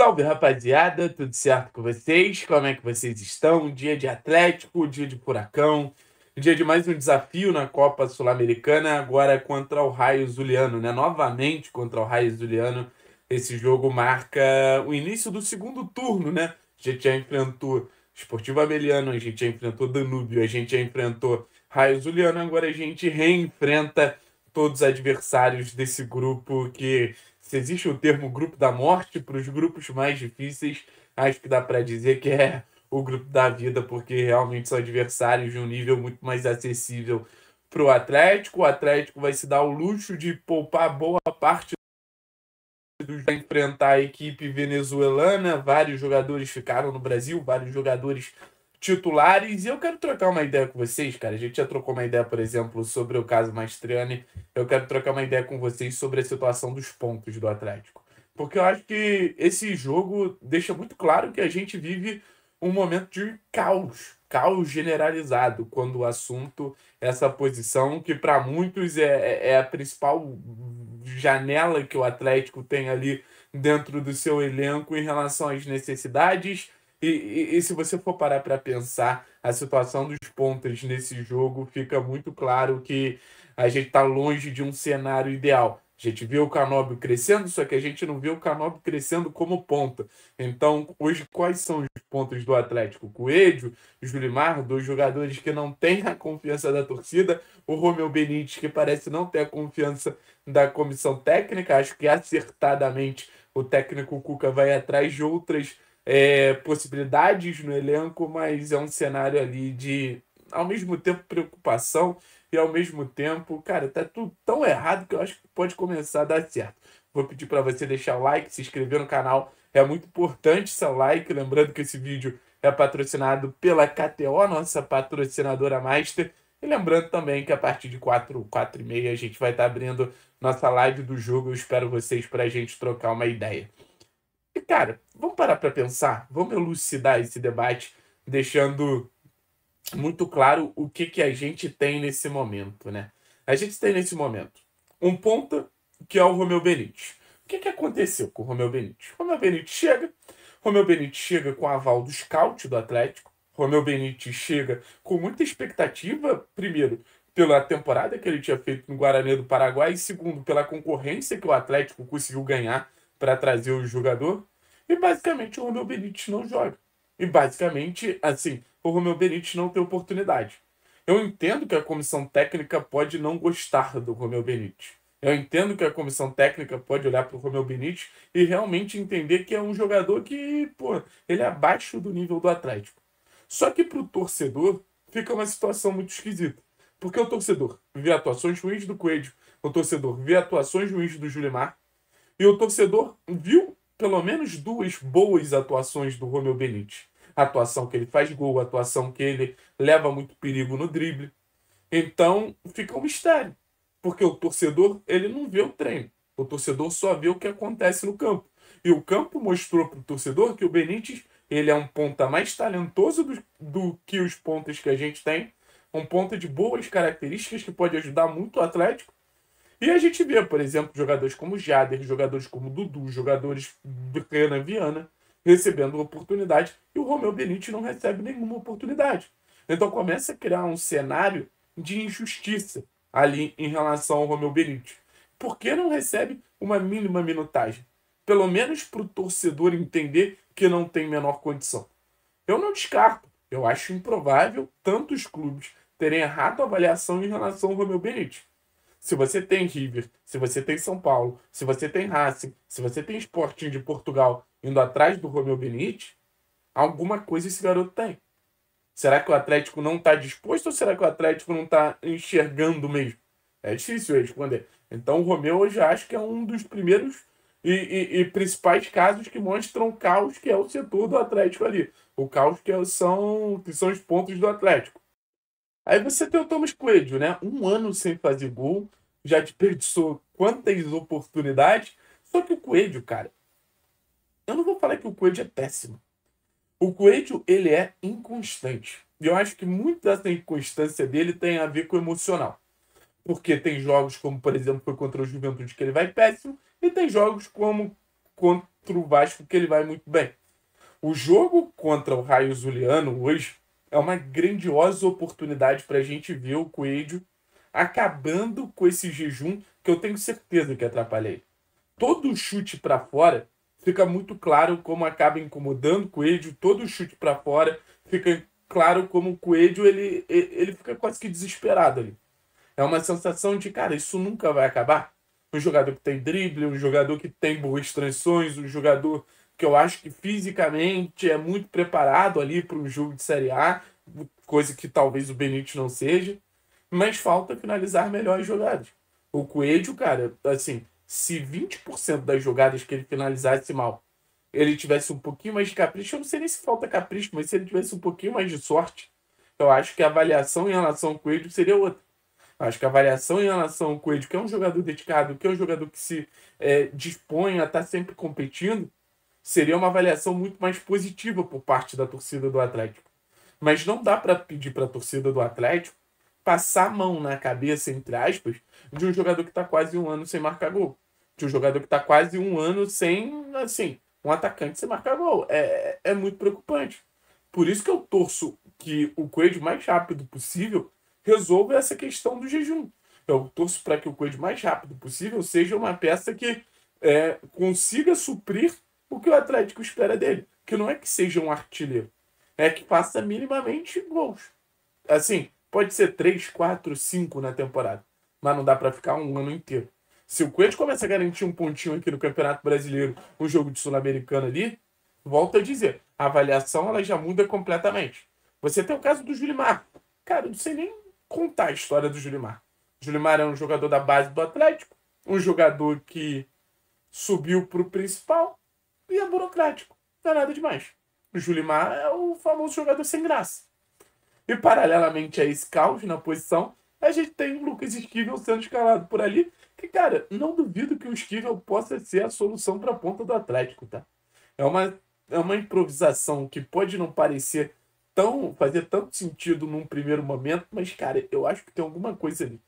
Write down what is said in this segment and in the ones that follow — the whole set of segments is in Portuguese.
Salve rapaziada, tudo certo com vocês? Como é que vocês estão? dia de Atlético, dia de Furacão, dia de mais um desafio na Copa Sul-Americana, agora contra o Raio Zuliano, né? Novamente contra o Raio Zuliano. Esse jogo marca o início do segundo turno, né? A gente já enfrentou Esportivo Ameliano, a gente já enfrentou Danúbio, a gente já enfrentou Raio Zuliano, agora a gente reenfrenta todos os adversários desse grupo que se existe o termo grupo da morte, para os grupos mais difíceis, acho que dá para dizer que é o grupo da vida, porque realmente são adversários de um nível muito mais acessível para o Atlético. O Atlético vai se dar o luxo de poupar boa parte do para enfrentar a equipe venezuelana. Vários jogadores ficaram no Brasil, vários jogadores titulares. E eu quero trocar uma ideia com vocês, cara. A gente já trocou uma ideia, por exemplo, sobre o caso Mastriani. Eu quero trocar uma ideia com vocês sobre a situação dos pontos do Atlético. Porque eu acho que esse jogo deixa muito claro que a gente vive um momento de caos, caos generalizado, quando o assunto é essa posição que para muitos é, é, é a principal janela que o Atlético tem ali dentro do seu elenco em relação às necessidades, e, e, e se você for parar para pensar, a situação dos pontas nesse jogo fica muito claro que a gente está longe de um cenário ideal. A gente vê o Canóbio crescendo, só que a gente não vê o Canóbio crescendo como ponta. Então, hoje, quais são os pontos do Atlético? Coelho, Julimar, dois jogadores que não têm a confiança da torcida, o Romeu Benítez, que parece não ter a confiança da comissão técnica. Acho que acertadamente o técnico Cuca vai atrás de outras é, possibilidades no elenco, mas é um cenário ali de, ao mesmo tempo, preocupação e ao mesmo tempo, cara, tá tudo tão errado que eu acho que pode começar a dar certo. Vou pedir para você deixar o like, se inscrever no canal, é muito importante seu like. Lembrando que esse vídeo é patrocinado pela KTO, nossa patrocinadora master. E lembrando também que a partir de 4, 4 e meia a gente vai estar tá abrindo nossa live do jogo. Eu espero vocês para a gente trocar uma ideia. E, cara, vamos parar para pensar, vamos elucidar esse debate, deixando muito claro o que, que a gente tem nesse momento, né? A gente tem nesse momento um ponta que é o Romeu Benite. O que, que aconteceu com o Romeu Benite? O Romeu Benite chega, Romeu Benite chega com o aval do scout do Atlético, Romeu Benite chega com muita expectativa, primeiro, pela temporada que ele tinha feito no Guarani do Paraguai, e segundo, pela concorrência que o Atlético conseguiu ganhar para trazer o jogador. E basicamente o Romeu Benítez não joga. E basicamente, assim, o Romeu Benítez não tem oportunidade. Eu entendo que a comissão técnica pode não gostar do Romeu Benítez. Eu entendo que a comissão técnica pode olhar para o Romeu Benítez e realmente entender que é um jogador que, pô, ele é abaixo do nível do Atlético. Só que para o torcedor fica uma situação muito esquisita. Porque o torcedor vê atuações ruins do Coelho, o torcedor vê atuações ruins do Julimar, e o torcedor viu pelo menos duas boas atuações do Romeu Benítez, A atuação que ele faz gol, a atuação que ele leva muito perigo no drible. Então fica um mistério, porque o torcedor ele não vê o treino. O torcedor só vê o que acontece no campo. E o campo mostrou para o torcedor que o Benítez ele é um ponta mais talentoso do, do que os pontas que a gente tem. Um ponta de boas características que pode ajudar muito o Atlético e a gente vê, por exemplo, jogadores como Jader, jogadores como Dudu, jogadores do Renan Viana recebendo oportunidade e o Romeu Benite não recebe nenhuma oportunidade. Então começa a criar um cenário de injustiça ali em relação ao Romeu Benite. Por que não recebe uma mínima minutagem? Pelo menos para o torcedor entender que não tem menor condição. Eu não descarto. Eu acho improvável tantos clubes terem errado a avaliação em relação ao Romeu Benítez. Se você tem River, se você tem São Paulo, se você tem Racing, se você tem Sporting de Portugal indo atrás do Romeu Benítez, alguma coisa esse garoto tem. Será que o Atlético não está disposto ou será que o Atlético não está enxergando mesmo? É difícil responder. Então o Romeu eu já acho que é um dos primeiros e, e, e, principais casos que mostram o caos que é o setor do Atlético ali. O caos que, é são, que são os pontos do Atlético. Aí você tem o Thomas Coelho, né? Um ano sem fazer gol, já desperdiçou quantas oportunidades. Só que o Coelho, cara, eu não vou falar que o Coelho é péssimo. O Coelho, ele é inconstante. E eu acho que muito dessa inconstância dele tem a ver com o emocional. Porque tem jogos como, por exemplo, foi contra o Juventude que ele vai péssimo, e tem jogos como contra o Vasco que ele vai muito bem. O jogo contra o Raio Zuliano hoje é uma grandiosa oportunidade para a gente ver o Coelho acabando com esse jejum que eu tenho certeza que atrapalhei. Todo chute para fora fica muito claro como acaba incomodando o Coelho, todo chute para fora fica claro como o Coelho ele, ele fica quase que desesperado ali. É uma sensação de, cara, isso nunca vai acabar. Um jogador que tem drible, um jogador que tem boas transições, um jogador que eu acho que fisicamente é muito preparado ali para um jogo de Série A, coisa que talvez o Benítez não seja mas falta finalizar melhor as jogadas. O Coelho, cara, assim, se 20% das jogadas que ele finalizasse mal, ele tivesse um pouquinho mais de capricho, eu não sei nem se falta capricho, mas se ele tivesse um pouquinho mais de sorte, eu acho que a avaliação em relação ao Coelho seria outra. Eu acho que a avaliação em relação ao Coelho, que é um jogador dedicado, que é um jogador que se é, dispõe a estar sempre competindo, seria uma avaliação muito mais positiva por parte da torcida do Atlético. Mas não dá para pedir para a torcida do Atlético passar a mão na cabeça, entre aspas, de um jogador que está quase um ano sem marcar gol. De um jogador que está quase um ano sem, assim, um atacante sem marcar gol. É, é muito preocupante. Por isso que eu torço que o Coelho, mais rápido possível, resolva essa questão do jejum. Eu torço para que o Coelho, mais rápido possível, seja uma peça que é, consiga suprir o que o Atlético espera dele. Que não é que seja um artilheiro, é que faça minimamente gols. Assim, Pode ser 3, 4, 5 na temporada. Mas não dá para ficar um ano inteiro. Se o Coelho começa a garantir um pontinho aqui no Campeonato Brasileiro, um jogo de Sul-Americano ali, volta a dizer, a avaliação ela já muda completamente. Você tem o caso do Julimar. Cara, eu não sei nem contar a história do Julimar. O Julimar é um jogador da base do Atlético, um jogador que subiu para o principal e é burocrático. Não é nada demais. O Julimar é o famoso jogador sem graça. E paralelamente a esse caos na posição, a gente tem o Lucas Esquivel sendo escalado por ali. Que, cara, não duvido que o Esquivel possa ser a solução para a ponta do Atlético, tá? É uma, é uma improvisação que pode não parecer tão. fazer tanto sentido num primeiro momento, mas, cara, eu acho que tem alguma coisa ali.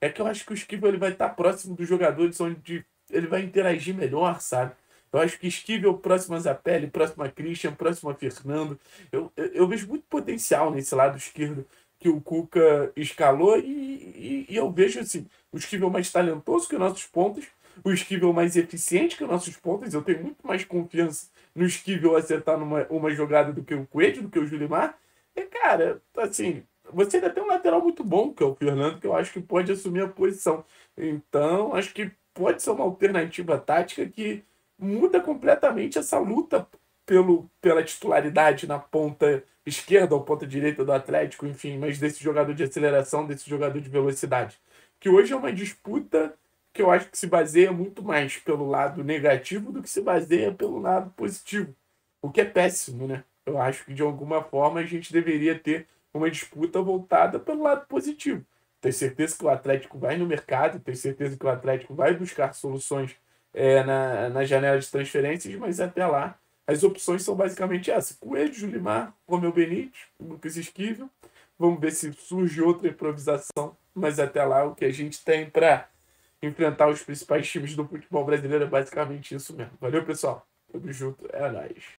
É que eu acho que o Esquivel ele vai estar tá próximo dos jogadores onde ele vai interagir melhor, sabe? Eu acho que Esquivel, próximo a Zapelli, próximo a Christian, próximo a Fernando. Eu, eu, eu, vejo muito potencial nesse lado esquerdo que o Cuca escalou e, e, e eu vejo assim, o Esquivel mais talentoso que os nossos pontos, o Esquivel mais eficiente que os nossos pontos. Eu tenho muito mais confiança no Esquivel acertar numa, uma jogada do que o Coelho, do que o Julimar. E, cara, assim, você ainda tem um lateral muito bom, que é o Fernando, que eu acho que pode assumir a posição. Então, acho que pode ser uma alternativa tática que muda completamente essa luta pelo, pela titularidade na ponta esquerda ou ponta direita do Atlético, enfim, mas desse jogador de aceleração, desse jogador de velocidade. Que hoje é uma disputa que eu acho que se baseia muito mais pelo lado negativo do que se baseia pelo lado positivo. O que é péssimo, né? Eu acho que de alguma forma a gente deveria ter uma disputa voltada pelo lado positivo. Tenho certeza que o Atlético vai no mercado, tenho certeza que o Atlético vai buscar soluções é, na, na janela de transferências, mas até lá as opções são basicamente essas: Coelho, Julimar, Romeu Benítez, Lucas Esquivel. Vamos ver se surge outra improvisação, mas até lá o que a gente tem para enfrentar os principais times do futebol brasileiro é basicamente isso mesmo. Valeu, pessoal. Tamo junto. É nóis.